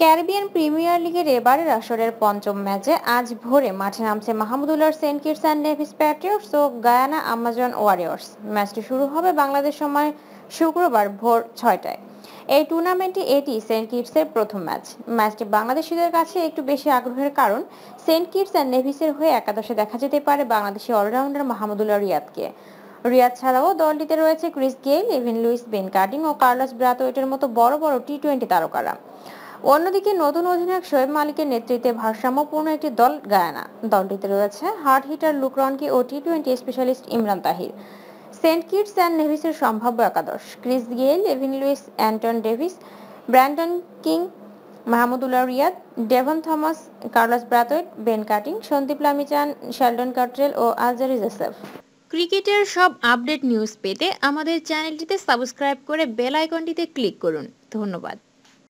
Caribbean premier লিগের এবারের আসরের পঞ্চম ম্যাচে আজ ভোরে মাঠে নামছে Mahmudullah Saint and Nevis Patriots ও গায়ানা আমাজন ওয়ারিয়র্স ম্যাচটি শুরু হবে বাংলাদেশ সময় শুক্রবার ভোর ছয়টায় এই টুর্নামেন্টে এটি সেন্ট কিটসের প্রথম ম্যাচ ম্যাচটি বাংলাদেশিদের কাছে একটু বেশি আগ্রহের কারণ সেন্ট কিটস অ্যান্ড নেভিসের হয়ে একাদশে দেখা যেতে পারে বাংলাদেশি অলরাউন্ডার মাহমুদুল্লাহ রিয়াদকে রিয়াদ ছাড়াও দলটিতে রয়েছে Chris Gayle Evin Lewis Ben Cutting ও কার্লস ব্রাতওয়েটের মতো বড় বড় টি টোয়েন্টি তারকারা অন্যদিকে নতুন অধিনায়ক শোয়েব মালিকের নেতৃত্বে ভারসাম্যপূর্ণ একটি দল গায়ানা দলটিতে রয়েছে হার্ড হিটার লুকরনকি ও T twenty specialist Imran Tahir Saint Kitts and নেভিসের সম্ভাব্য একাদশ Chris Gayle Evin Lewis Anton Davis Brandon King Mahmudullah Riyad Devon Thomas Carlos Brathwaite Ben Cutting Sandeep Lamichhane Sheldon Cottrell ও আলজারি জোসেফ ক্রিকেটের সব আপডেট নিউজ পেতে আমাদের চ্যানেলটিতে সাবস্ক্রাইব করে বেল আইকনটিতে ক্লিক করুন ধন্যবাদ